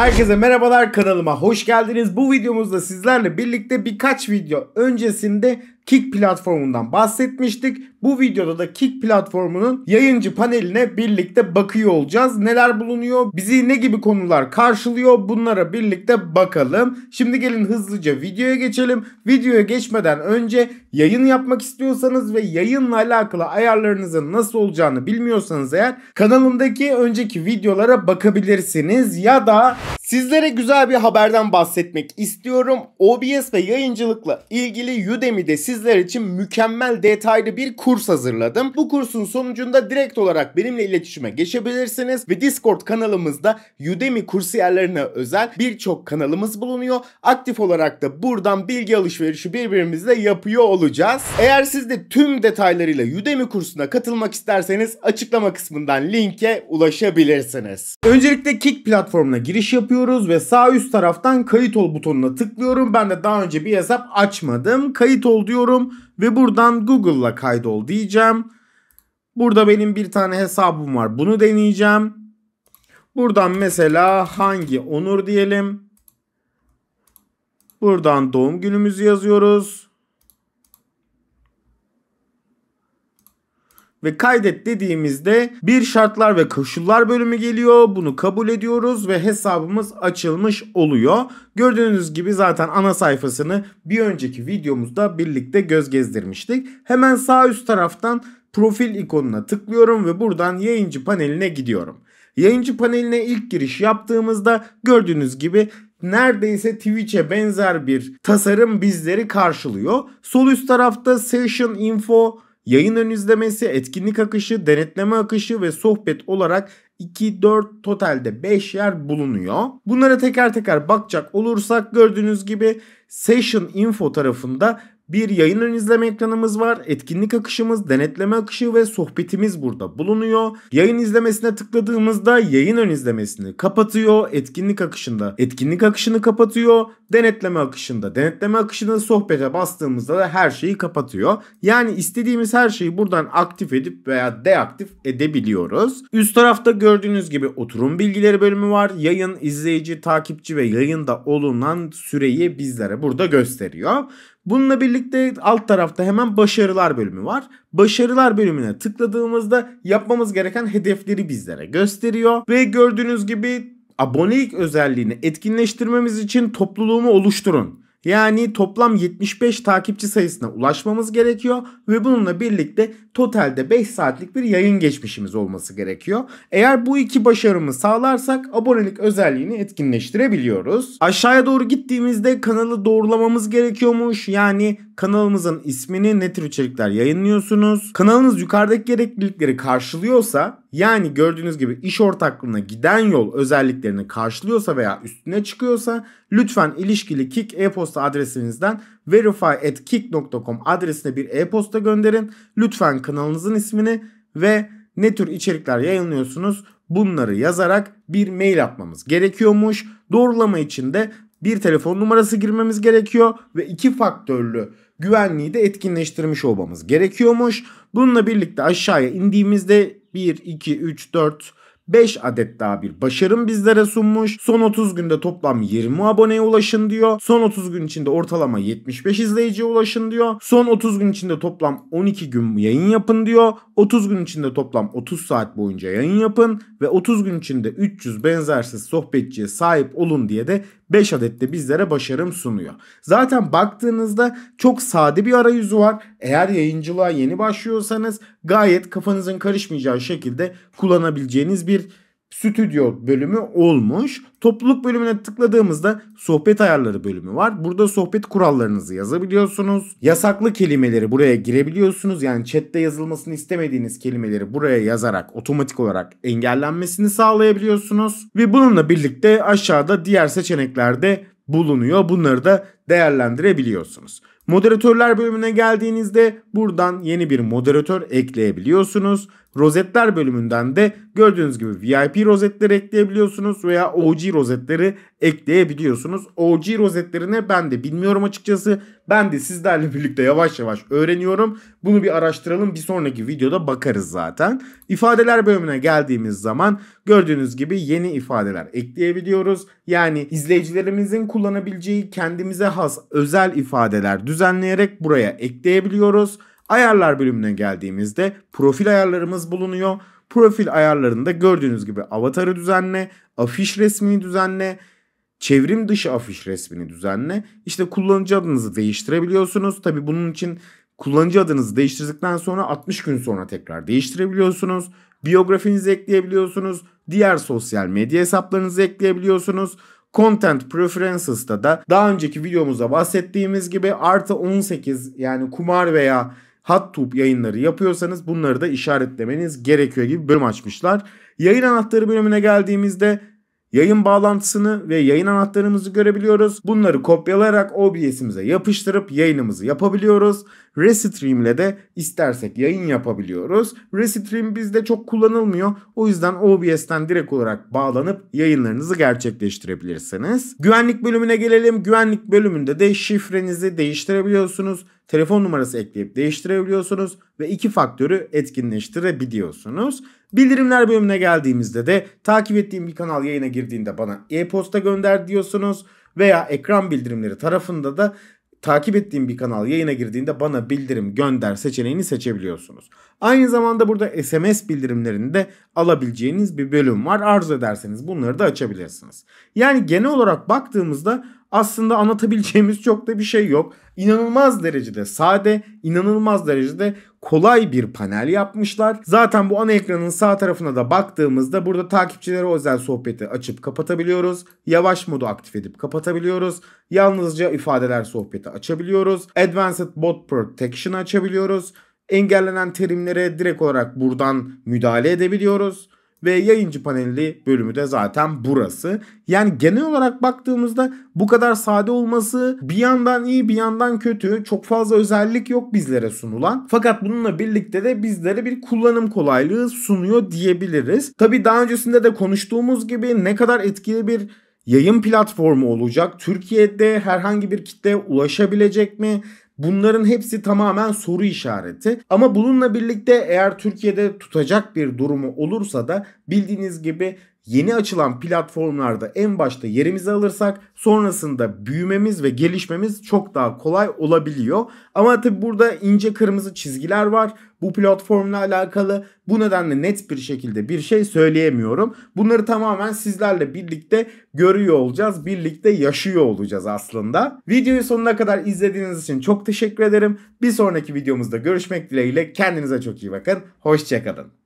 Herkese merhabalar kanalıma hoş geldiniz. Bu videomuzda sizlerle birlikte birkaç video öncesinde Kick platformundan bahsetmiştik. Bu videoda da Kick platformunun yayıncı paneline birlikte bakıyor olacağız. Neler bulunuyor? Bizi ne gibi konular karşılıyor? Bunlara birlikte bakalım. Şimdi gelin hızlıca videoya geçelim. Videoya geçmeden önce yayın yapmak istiyorsanız ve yayınla alakalı ayarlarınızın nasıl olacağını bilmiyorsanız eğer kanalımdaki önceki videolara bakabilirsiniz ya da Sizlere güzel bir haberden bahsetmek istiyorum. OBS ve yayıncılıkla ilgili Udemy'de sizler için mükemmel detaylı bir kurs hazırladım. Bu kursun sonucunda direkt olarak benimle iletişime geçebilirsiniz ve Discord kanalımızda Udemy yerlerine özel birçok kanalımız bulunuyor. Aktif olarak da buradan bilgi alışverişi birbirimizle yapıyor olacağız. Eğer siz de tüm detaylarıyla Udemy kursuna katılmak isterseniz açıklama kısmından linke ulaşabilirsiniz. Öncelikle Kick platformuna giriş yapıyoruz diyoruz ve sağ üst taraftan kayıt ol butonuna tıklıyorum. Ben de daha önce bir hesap açmadım. Kayıt ol diyorum ve buradan Google'la kaydol diyeceğim. Burada benim bir tane hesabım var. Bunu deneyeceğim. Buradan mesela hangi Onur diyelim. Buradan doğum günümüzü yazıyoruz. ve kaydet dediğimizde bir şartlar ve koşullar bölümü geliyor. Bunu kabul ediyoruz ve hesabımız açılmış oluyor. Gördüğünüz gibi zaten ana sayfasını bir önceki videomuzda birlikte göz gezdirmiştik. Hemen sağ üst taraftan profil ikonuna tıklıyorum ve buradan yayıncı paneline gidiyorum. Yayıncı paneline ilk giriş yaptığımızda gördüğünüz gibi neredeyse Twitch'e benzer bir tasarım bizleri karşılıyor. Sol üst tarafta session info Yayın ön izlemesi, etkinlik akışı, denetleme akışı ve sohbet olarak 2, 4, totalde 5 yer bulunuyor. Bunlara teker teker bakacak olursak gördüğünüz gibi Session Info tarafında bir yayın ön izleme ekranımız var. Etkinlik akışımız, denetleme akışı ve sohbetimiz burada bulunuyor. Yayın izlemesine tıkladığımızda yayın ön izlemesini kapatıyor. Etkinlik akışında etkinlik akışını kapatıyor. Denetleme akışında denetleme akışını sohbete bastığımızda da her şeyi kapatıyor. Yani istediğimiz her şeyi buradan aktif edip veya deaktif edebiliyoruz. Üst tarafta gördüğünüz gibi oturum bilgileri bölümü var. Yayın, izleyici, takipçi ve yayında olunan süreyi bizlere burada gösteriyor. Bununla birlikte alt tarafta hemen başarılar bölümü var. Başarılar bölümüne tıkladığımızda yapmamız gereken hedefleri bizlere gösteriyor. Ve gördüğünüz gibi abonelik özelliğini etkinleştirmemiz için topluluğumu oluşturun yani toplam 75 takipçi sayısına ulaşmamız gerekiyor ve bununla birlikte totalde 5 saatlik bir yayın geçmişimiz olması gerekiyor. Eğer bu iki başarımı sağlarsak abonelik özelliğini etkinleştirebiliyoruz. Aşağıya doğru gittiğimizde kanalı doğrulamamız gerekiyormuş. Yani kanalımızın ismini, ne tür içerikler yayınlıyorsunuz. Kanalınız yukarıdaki gereklilikleri karşılıyorsa yani gördüğünüz gibi iş ortaklığına giden yol özelliklerini karşılıyorsa veya üstüne çıkıyorsa lütfen ilişkili Kik e-posta adresinizden verify@kik.com adresine bir e-posta gönderin. Lütfen kanalınızın ismini ve ne tür içerikler yayınlıyorsunuz bunları yazarak bir mail atmamız gerekiyormuş. Doğrulama için de bir telefon numarası girmemiz gerekiyor ve iki faktörlü güvenliği de etkinleştirmiş olmamız gerekiyormuş. Bununla birlikte aşağıya indiğimizde 1, 2, 3, 4, 5 adet daha bir başarım bizlere sunmuş. Son 30 günde toplam 20 aboneye ulaşın diyor. Son 30 gün içinde ortalama 75 izleyiciye ulaşın diyor. Son 30 gün içinde toplam 12 gün yayın yapın diyor. 30 gün içinde toplam 30 saat boyunca yayın yapın ve 30 gün içinde 300 benzersiz sohbetçiye sahip olun diye de 5 adette bizlere başarım sunuyor. Zaten baktığınızda çok sade bir arayüzü var. Eğer yayıncılığa yeni başlıyorsanız gayet kafanızın karışmayacağı şekilde kullanabileceğiniz bir stüdyo bölümü olmuş. Topluluk bölümüne tıkladığımızda sohbet ayarları bölümü var. Burada sohbet kurallarınızı yazabiliyorsunuz. Yasaklı kelimeleri buraya girebiliyorsunuz. Yani chatte yazılmasını istemediğiniz kelimeleri buraya yazarak otomatik olarak engellenmesini sağlayabiliyorsunuz. Ve bununla birlikte aşağıda diğer seçeneklerde bulunuyor. Bunları da değerlendirebiliyorsunuz. Moderatörler bölümüne geldiğinizde buradan yeni bir moderatör ekleyebiliyorsunuz. Rozetler bölümünden de gördüğünüz gibi VIP rozetleri ekleyebiliyorsunuz veya OG rozetleri ekleyebiliyorsunuz. OG rozetlerini ben de bilmiyorum açıkçası. Ben de sizlerle birlikte yavaş yavaş öğreniyorum. Bunu bir araştıralım. Bir sonraki videoda bakarız zaten. İfadeler bölümüne geldiğimiz zaman gördüğünüz gibi yeni ifadeler ekleyebiliyoruz. Yani izleyicilerimizin kullanabileceği kendimize has özel ifadeler düzenleyerek buraya ekleyebiliyoruz. Ayarlar bölümüne geldiğimizde profil ayarlarımız bulunuyor. Profil ayarlarında gördüğünüz gibi avatarı düzenle, afiş resmini düzenle, çevrim dışı afiş resmini düzenle. İşte kullanıcı adınızı değiştirebiliyorsunuz. Tabi bunun için kullanıcı adınızı değiştirdikten sonra 60 gün sonra tekrar değiştirebiliyorsunuz. Biyografinizi ekleyebiliyorsunuz. Diğer sosyal medya hesaplarınızı ekleyebiliyorsunuz. Content Preferences'ta da daha önceki videomuzda bahsettiğimiz gibi artı 18 yani kumar veya Hattub yayınları yapıyorsanız bunları da işaretlemeniz gerekiyor gibi bölüm açmışlar. Yayın anahtarı bölümüne geldiğimizde yayın bağlantısını ve yayın anahtarımızı görebiliyoruz. Bunları kopyalayarak OBS'imize yapıştırıp yayınımızı yapabiliyoruz. Restream ile de istersek yayın yapabiliyoruz. Restream bizde çok kullanılmıyor. O yüzden OBS'ten direkt olarak bağlanıp yayınlarınızı gerçekleştirebilirsiniz. Güvenlik bölümüne gelelim. Güvenlik bölümünde de şifrenizi değiştirebiliyorsunuz telefon numarası ekleyip değiştirebiliyorsunuz ve iki faktörü etkinleştirebiliyorsunuz. Bildirimler bölümüne geldiğimizde de takip ettiğim bir kanal yayına girdiğinde bana e-posta gönder diyorsunuz veya ekran bildirimleri tarafında da takip ettiğim bir kanal yayına girdiğinde bana bildirim gönder seçeneğini seçebiliyorsunuz. Aynı zamanda burada SMS bildirimlerini de alabileceğiniz bir bölüm var. Arzu ederseniz bunları da açabilirsiniz. Yani genel olarak baktığımızda aslında anlatabileceğimiz çok da bir şey yok. İnanılmaz derecede sade, inanılmaz derecede kolay bir panel yapmışlar. Zaten bu ana ekranın sağ tarafına da baktığımızda burada takipçilere özel sohbeti açıp kapatabiliyoruz. Yavaş modu aktif edip kapatabiliyoruz. Yalnızca ifadeler sohbeti açabiliyoruz. Advanced Bot Protection açabiliyoruz. Engellenen terimlere direkt olarak buradan müdahale edebiliyoruz ve yayıncı panelli bölümü de zaten burası. Yani genel olarak baktığımızda bu kadar sade olması bir yandan iyi bir yandan kötü. Çok fazla özellik yok bizlere sunulan. Fakat bununla birlikte de bizlere bir kullanım kolaylığı sunuyor diyebiliriz. Tabi daha öncesinde de konuştuğumuz gibi ne kadar etkili bir yayın platformu olacak? Türkiye'de herhangi bir kitle ulaşabilecek mi? Bunların hepsi tamamen soru işareti. Ama bununla birlikte eğer Türkiye'de tutacak bir durumu olursa da bildiğiniz gibi yeni açılan platformlarda en başta yerimizi alırsak sonrasında büyümemiz ve gelişmemiz çok daha kolay olabiliyor. Ama tabi burada ince kırmızı çizgiler var bu platformla alakalı bu nedenle net bir şekilde bir şey söyleyemiyorum. Bunları tamamen sizlerle birlikte görüyor olacağız. Birlikte yaşıyor olacağız aslında. Videoyu sonuna kadar izlediğiniz için çok teşekkür ederim. Bir sonraki videomuzda görüşmek dileğiyle. Kendinize çok iyi bakın. Hoşçakalın.